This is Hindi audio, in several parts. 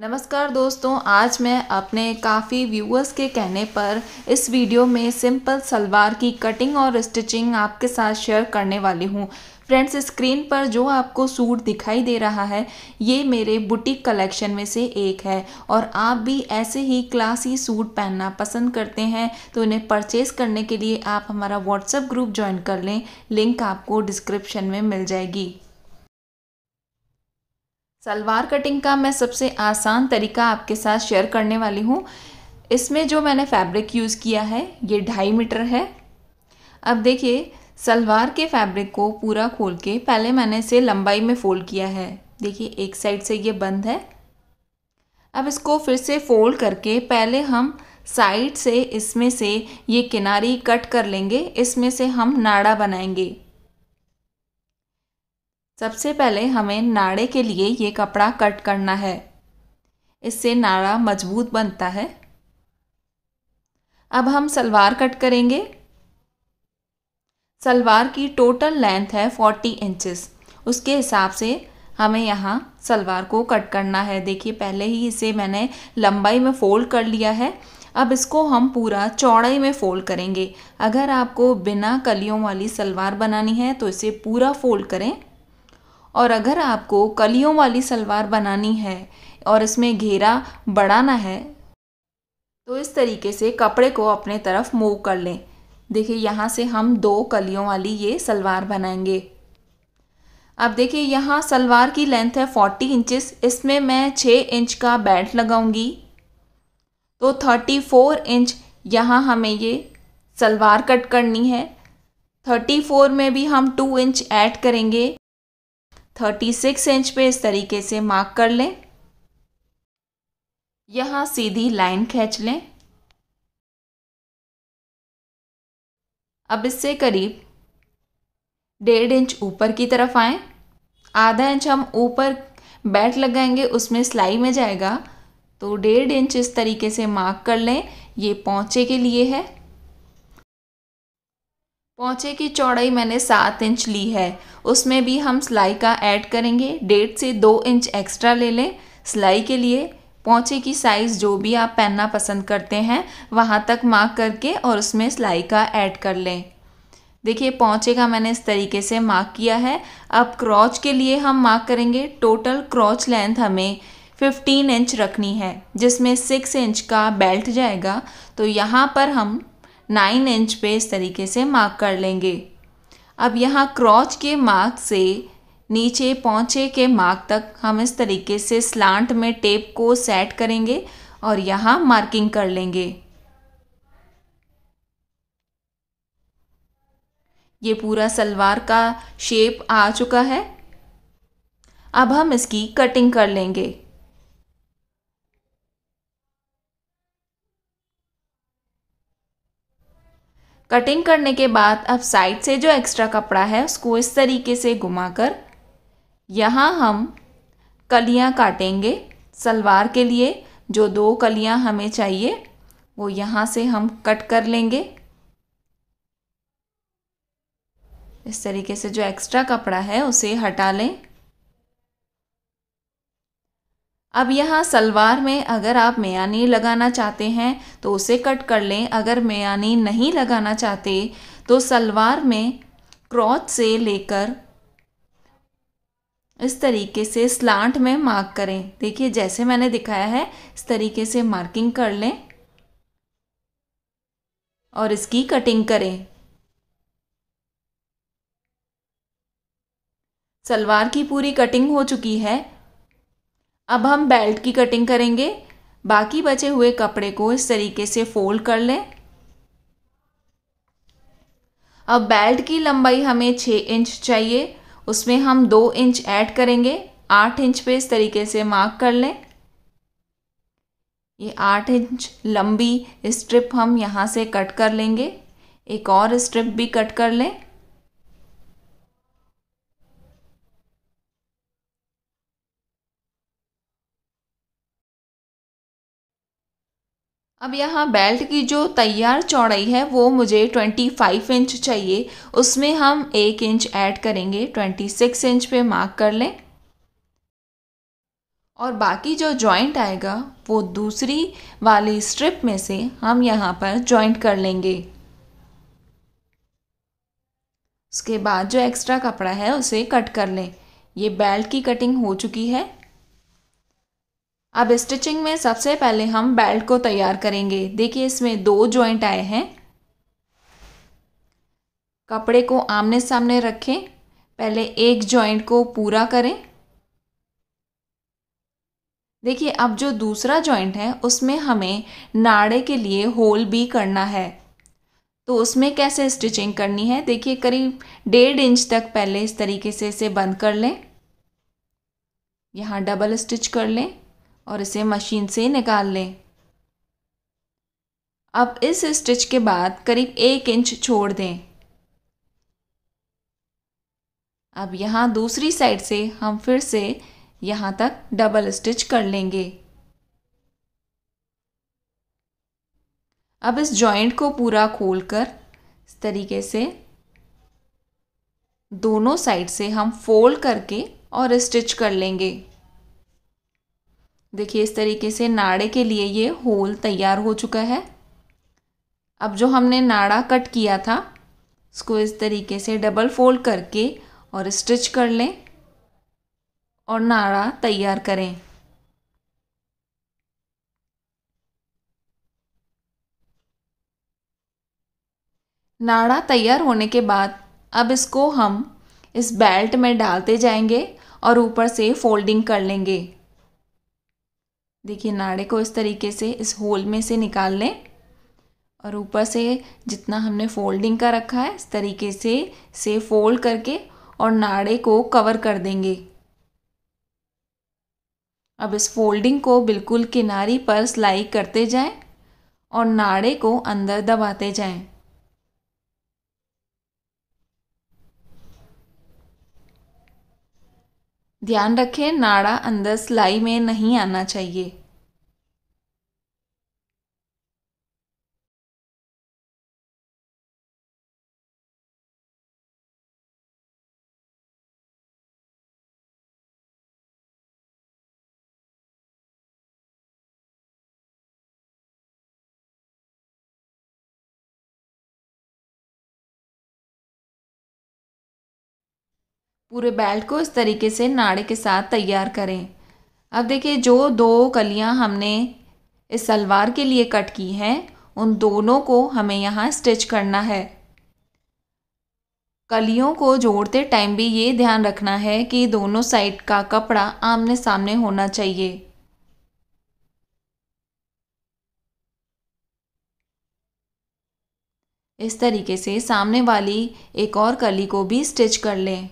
नमस्कार दोस्तों आज मैं अपने काफ़ी व्यूअर्स के कहने पर इस वीडियो में सिंपल सलवार की कटिंग और स्टिचिंग आपके साथ शेयर करने वाली हूँ फ्रेंड्स स्क्रीन पर जो आपको सूट दिखाई दे रहा है ये मेरे बुटीक कलेक्शन में से एक है और आप भी ऐसे ही क्लासी सूट पहनना पसंद करते हैं तो इन्हें परचेज़ करने के लिए आप हमारा व्हाट्सएप ग्रुप ज्वाइन कर लें लिंक आपको डिस्क्रिप्शन में मिल जाएगी सलवार कटिंग का मैं सबसे आसान तरीका आपके साथ शेयर करने वाली हूँ इसमें जो मैंने फैब्रिक यूज़ किया है ये ढाई मीटर है अब देखिए सलवार के फैब्रिक को पूरा खोल के पहले मैंने इसे लंबाई में फ़ोल्ड किया है देखिए एक साइड से ये बंद है अब इसको फिर से फ़ोल्ड करके पहले हम साइड से इसमें से ये किनारी कट कर लेंगे इसमें से हम नाड़ा बनाएंगे सबसे पहले हमें नाड़े के लिए ये कपड़ा कट करना है इससे नाड़ा मजबूत बनता है अब हम सलवार कट करेंगे सलवार की टोटल लेंथ है फोर्टी इंचेस उसके हिसाब से हमें यहाँ सलवार को कट करना है देखिए पहले ही इसे मैंने लंबाई में फ़ोल्ड कर लिया है अब इसको हम पूरा चौड़ाई में फ़ोल्ड करेंगे अगर आपको बिना कलियों वाली सलवार बनानी है तो इसे पूरा फ़ोल्ड करें और अगर आपको कलियों वाली सलवार बनानी है और इसमें घेरा बढ़ाना है तो इस तरीके से कपड़े को अपने तरफ मूव कर लें देखिए यहाँ से हम दो कलियों वाली ये सलवार बनाएंगे अब देखिए यहाँ सलवार की लेंथ है फोर्टी इंचेस इसमें मैं छः इंच का बेल्ट लगाऊंगी तो थर्टी फोर इंच यहाँ हमें ये सलवार कट करनी है थर्टी फोर में भी हम टू इंच ऐड करेंगे 36 इंच पे इस तरीके से मार्क कर लें यहाँ सीधी लाइन खींच लें अब इससे करीब डेढ़ इंच ऊपर की तरफ आए आधा इंच हम ऊपर बैट लगाएंगे उसमें सिलाई में जाएगा तो डेढ़ इंच इस तरीके से मार्क कर लें ये पौचे के लिए है पोंछे की चौड़ाई मैंने सात इंच ली है उसमें भी हम सिलाई का ऐड करेंगे डेढ़ से दो इंच एक्स्ट्रा ले लें सिलाई के लिए पोंछे की साइज़ जो भी आप पहनना पसंद करते हैं वहाँ तक मार्क करके और उसमें सिलाई का ऐड कर लें देखिए पोंछे का मैंने इस तरीके से मार्क किया है अब क्रॉच के लिए हम मार्क करेंगे टोटल क्रॉच लेंथ हमें 15 इंच रखनी है जिसमें 6 इंच का बेल्ट जाएगा तो यहाँ पर हम नाइन इंच पे इस तरीके से मार्क कर लेंगे अब यहाँ क्रॉच के मार्क से नीचे पहुँचे के मार्क तक हम इस तरीके से स्लांट में टेप को सेट करेंगे और यहाँ मार्किंग कर लेंगे ये पूरा सलवार का शेप आ चुका है अब हम इसकी कटिंग कर लेंगे कटिंग करने के बाद अब साइड से जो एक्स्ट्रा कपड़ा है उसको इस तरीके से घुमाकर यहाँ हम कलियाँ काटेंगे सलवार के लिए जो दो कलियाँ हमें चाहिए वो यहाँ से हम कट कर लेंगे इस तरीके से जो एक्स्ट्रा कपड़ा है उसे हटा लें अब यहाँ सलवार में अगर आप मेयानी लगाना चाहते हैं तो उसे कट कर लें अगर मयानी नहीं लगाना चाहते तो सलवार में क्रॉच से लेकर इस तरीके से स्लांट में मार्क करें देखिए जैसे मैंने दिखाया है इस तरीके से मार्किंग कर लें और इसकी कटिंग करें सलवार की पूरी कटिंग हो चुकी है अब हम बेल्ट की कटिंग करेंगे बाकी बचे हुए कपड़े को इस तरीके से फोल्ड कर लें अब बेल्ट की लंबाई हमें छः इंच चाहिए उसमें हम दो इंच ऐड करेंगे आठ इंच पे इस तरीके से मार्क कर लें ये आठ इंच लंबी स्ट्रिप हम यहाँ से कट कर लेंगे एक और स्ट्रिप भी कट कर लें अब यहाँ बेल्ट की जो तैयार चौड़ाई है वो मुझे 25 इंच चाहिए उसमें हम एक इंच ऐड करेंगे 26 इंच पे मार्क कर लें और बाकी जो जॉइंट आएगा वो दूसरी वाली स्ट्रिप में से हम यहाँ पर जॉइंट कर लेंगे उसके बाद जो एक्स्ट्रा कपड़ा है उसे कट कर लें ये बेल्ट की कटिंग हो चुकी है अब स्टिचिंग में सबसे पहले हम बेल्ट को तैयार करेंगे देखिए इसमें दो जॉइंट आए हैं कपड़े को आमने सामने रखें पहले एक जॉइंट को पूरा करें देखिए अब जो दूसरा जॉइंट है उसमें हमें नाड़े के लिए होल भी करना है तो उसमें कैसे स्टिचिंग करनी है देखिए करीब डेढ़ इंच तक पहले इस तरीके से इसे बंद कर लें यहाँ डबल स्टिच कर लें और इसे मशीन से निकाल लें अब इस स्टिच के बाद करीब एक इंच छोड़ दें अब यहाँ दूसरी साइड से हम फिर से यहाँ तक डबल स्टिच कर लेंगे अब इस जॉइंट को पूरा खोलकर इस तरीके से दोनों साइड से हम फोल्ड करके और स्टिच कर लेंगे देखिए इस तरीके से नाड़े के लिए ये होल तैयार हो चुका है अब जो हमने नाड़ा कट किया था उसको इस तरीके से डबल फोल्ड करके और स्टिच कर लें और नाड़ा तैयार करें नाड़ा तैयार होने के बाद अब इसको हम इस बेल्ट में डालते जाएंगे और ऊपर से फोल्डिंग कर लेंगे देखिए नाड़े को इस तरीके से इस होल में से निकाल लें और ऊपर से जितना हमने फोल्डिंग का रखा है इस तरीके से से फोल्ड करके और नाड़े को कवर कर देंगे अब इस फोल्डिंग को बिल्कुल किनारी पर सिलाई करते जाएं और नाड़े को अंदर दबाते जाएं ध्यान रखें नाड़ा अंदर सिलाई में नहीं आना चाहिए पूरे बेल्ट को इस तरीके से नाड़े के साथ तैयार करें अब देखिए जो दो कलियां हमने इस सलवार के लिए कट की हैं उन दोनों को हमें यहाँ स्टिच करना है कलियों को जोड़ते टाइम भी ये ध्यान रखना है कि दोनों साइड का कपड़ा आमने सामने होना चाहिए इस तरीके से सामने वाली एक और कली को भी स्टिच कर लें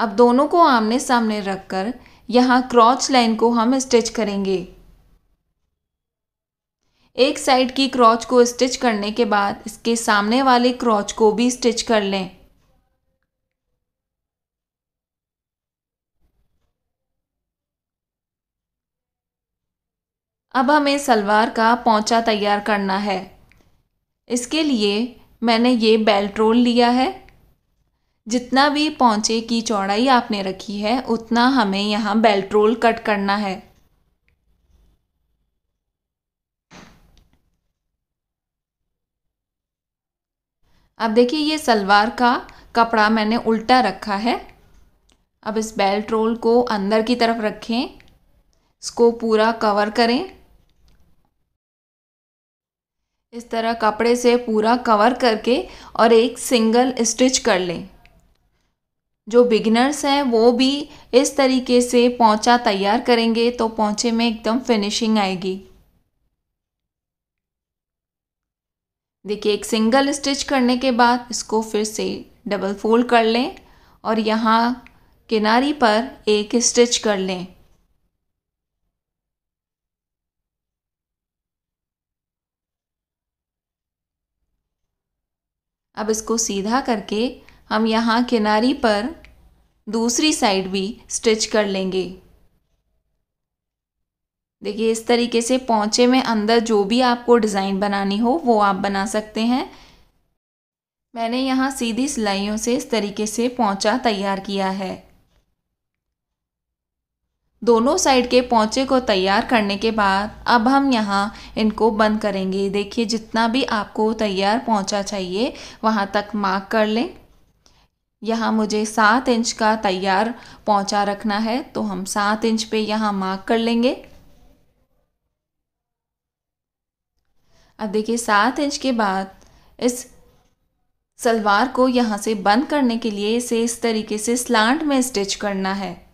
अब दोनों को आमने सामने रखकर यहाँ क्रॉच लाइन को हम स्टिच करेंगे एक साइड की क्रॉच को स्टिच करने के बाद इसके सामने वाले क्रॉच को भी स्टिच कर लें अब हमें सलवार का पौंचा तैयार करना है इसके लिए मैंने ये बेल्ट रोल लिया है जितना भी पौचे की चौड़ाई आपने रखी है उतना हमें यहाँ बेल्ट रोल कट करना है अब देखिए ये सलवार का कपड़ा मैंने उल्टा रखा है अब इस बेल्ट रोल को अंदर की तरफ रखें इसको पूरा कवर करें इस तरह कपड़े से पूरा कवर करके और एक सिंगल स्टिच कर लें जो बिगिनर्स हैं वो भी इस तरीके से पोंछा तैयार करेंगे तो पोंछे में एकदम फिनिशिंग आएगी देखिए एक सिंगल स्टिच करने के बाद इसको फिर से डबल फोल्ड कर लें और यहाँ किनारी पर एक स्टिच कर लें अब इसको सीधा करके हम यहाँ किनारी पर दूसरी साइड भी स्टिच कर लेंगे देखिए इस तरीके से पौंचे में अंदर जो भी आपको डिज़ाइन बनानी हो वो आप बना सकते हैं मैंने यहाँ सीधी सिलाइयों से इस तरीके से पौंचा तैयार किया है दोनों साइड के पौंचे को तैयार करने के बाद अब हम यहाँ इनको बंद करेंगे देखिए जितना भी आपको तैयार पौंचा चाहिए वहाँ तक मार्क कर लें यहाँ मुझे सात इंच का तैयार पहुँचा रखना है तो हम सात इंच पे यहाँ मार्क कर लेंगे अब देखिए सात इंच के बाद इस सलवार को यहाँ से बंद करने के लिए इसे इस तरीके से स्लांट में स्टिच करना है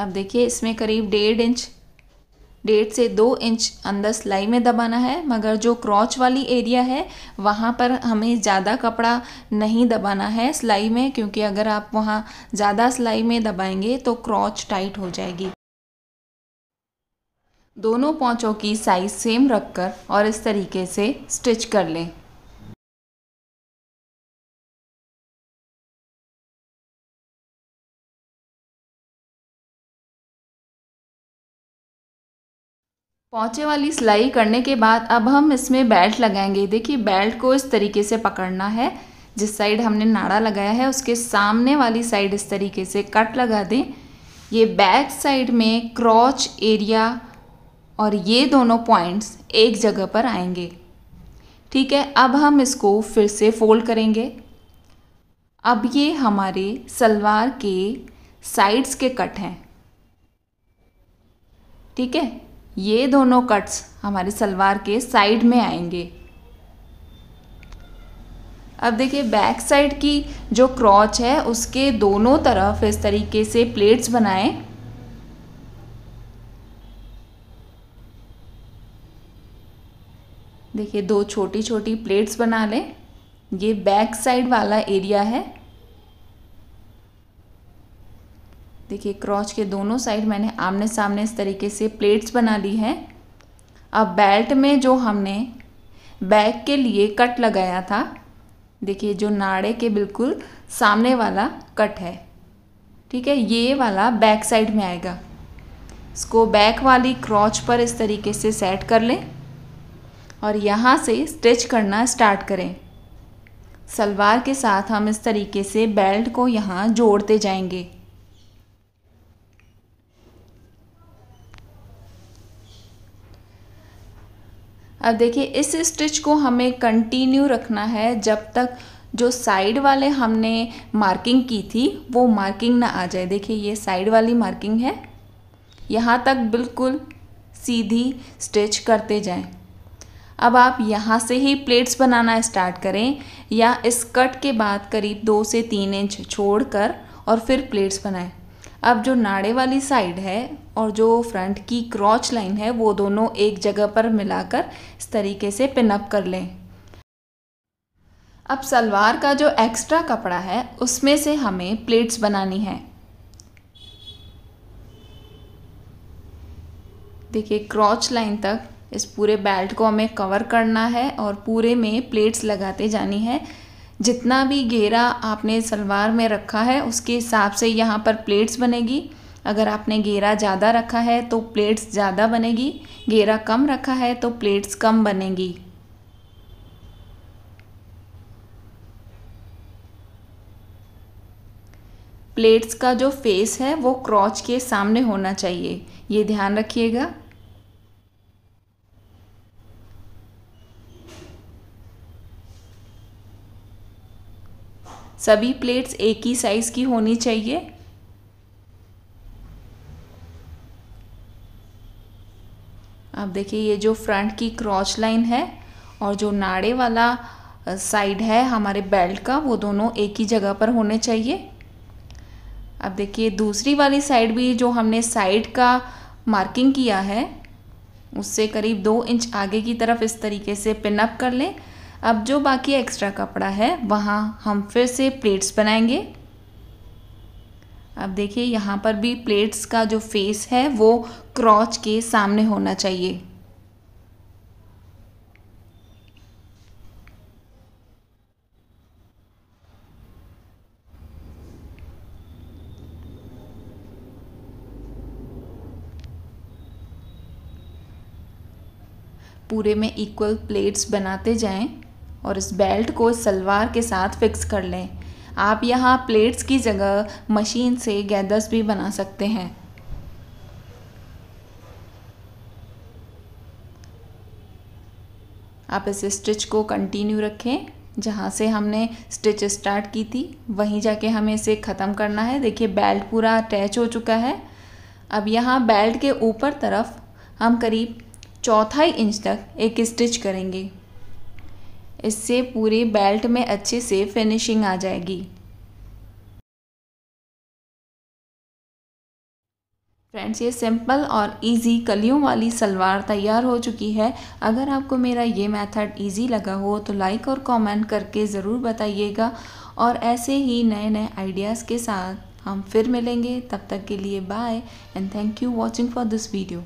अब देखिए इसमें करीब डेढ़ इंच डेढ़ से दो इंच अंदर सिलाई में दबाना है मगर जो क्रॉच वाली एरिया है वहाँ पर हमें ज़्यादा कपड़ा नहीं दबाना है सिलाई में क्योंकि अगर आप वहाँ ज़्यादा सिलाई में दबाएंगे तो क्रॉच टाइट हो जाएगी दोनों पौचों की साइज़ सेम रखकर और इस तरीके से स्टिच कर लें पहुँचे वाली सिलाई करने के बाद अब हम इसमें बेल्ट लगाएंगे देखिए बेल्ट को इस तरीके से पकड़ना है जिस साइड हमने नाड़ा लगाया है उसके सामने वाली साइड इस तरीके से कट लगा दें ये बैक साइड में क्रॉच एरिया और ये दोनों पॉइंट्स एक जगह पर आएंगे ठीक है अब हम इसको फिर से फोल्ड करेंगे अब ये हमारे सलवार के साइड्स के कट हैं ठीक है ये दोनों कट्स हमारे सलवार के साइड में आएंगे अब देखिए बैक साइड की जो क्रॉच है उसके दोनों तरफ इस तरीके से प्लेट्स बनाएं देखिए दो छोटी छोटी प्लेट्स बना लें ये बैक साइड वाला एरिया है देखिए क्रॉच के दोनों साइड मैंने आमने सामने इस तरीके से प्लेट्स बना ली है अब बेल्ट में जो हमने बैक के लिए कट लगाया था देखिए जो नाड़े के बिल्कुल सामने वाला कट है ठीक है ये वाला बैक साइड में आएगा इसको बैक वाली क्रॉच पर इस तरीके से सेट कर लें और यहाँ से स्टिच करना स्टार्ट करें सलवार के साथ हम इस तरीके से बेल्ट को यहाँ जोड़ते जाएंगे अब देखिए इस स्टिच को हमें कंटिन्यू रखना है जब तक जो साइड वाले हमने मार्किंग की थी वो मार्किंग ना आ जाए देखिए ये साइड वाली मार्किंग है यहाँ तक बिल्कुल सीधी स्टिच करते जाएं अब आप यहाँ से ही प्लेट्स बनाना स्टार्ट करें या इस कट के बाद करीब दो से तीन इंच छोड़ कर और फिर प्लेट्स बनाएं अब जो नाड़े वाली साइड है और जो फ्रंट की क्रॉच लाइन है वो दोनों एक जगह पर मिलाकर इस तरीके से पिनअप कर लें अब सलवार का जो एक्स्ट्रा कपड़ा है उसमें से हमें प्लेट्स बनानी है देखिए क्रॉच लाइन तक इस पूरे बेल्ट को हमें कवर करना है और पूरे में प्लेट्स लगाते जानी है जितना भी घेरा आपने सलवार में रखा है उसके हिसाब से यहाँ पर प्लेट्स बनेगी अगर आपने घेरा ज़्यादा रखा है तो प्लेट्स ज़्यादा बनेगी घेरा कम रखा है तो प्लेट्स कम बनेगी प्लेट्स का जो फेस है वो क्रॉच के सामने होना चाहिए ये ध्यान रखिएगा सभी प्लेट्स एक ही साइज़ की होनी चाहिए अब देखिए ये जो फ्रंट की क्रॉच लाइन है और जो नाड़े वाला साइड है हमारे बेल्ट का वो दोनों एक ही जगह पर होने चाहिए अब देखिए दूसरी वाली साइड भी जो हमने साइड का मार्किंग किया है उससे करीब दो इंच आगे की तरफ इस तरीके से पिनअप कर लें अब जो बाकी एक्स्ट्रा कपड़ा है वहाँ हम फिर से प्लेट्स बनाएंगे अब देखिए यहाँ पर भी प्लेट्स का जो फेस है वो क्रॉच के सामने होना चाहिए पूरे में इक्वल प्लेट्स बनाते जाएं और इस बेल्ट को सलवार के साथ फिक्स कर लें आप यहाँ प्लेट्स की जगह मशीन से गैदर्स भी बना सकते हैं आप इस स्टिच को कंटिन्यू रखें जहाँ से हमने स्टिच स्टार्ट की थी वहीं जाके हमें इसे ख़त्म करना है देखिए बेल्ट पूरा अटैच हो चुका है अब यहाँ बेल्ट के ऊपर तरफ हम करीब चौथाई इंच तक एक स्टिच करेंगे इससे पूरे बेल्ट में अच्छे से फिनिशिंग आ जाएगी फ्रेंड्स ये सिंपल और इजी कलियों वाली सलवार तैयार हो चुकी है अगर आपको मेरा ये मेथड इजी लगा हो तो लाइक और कमेंट करके ज़रूर बताइएगा और ऐसे ही नए नए आइडियाज़ के साथ हम फिर मिलेंगे तब तक के लिए bye and thank you watching for this video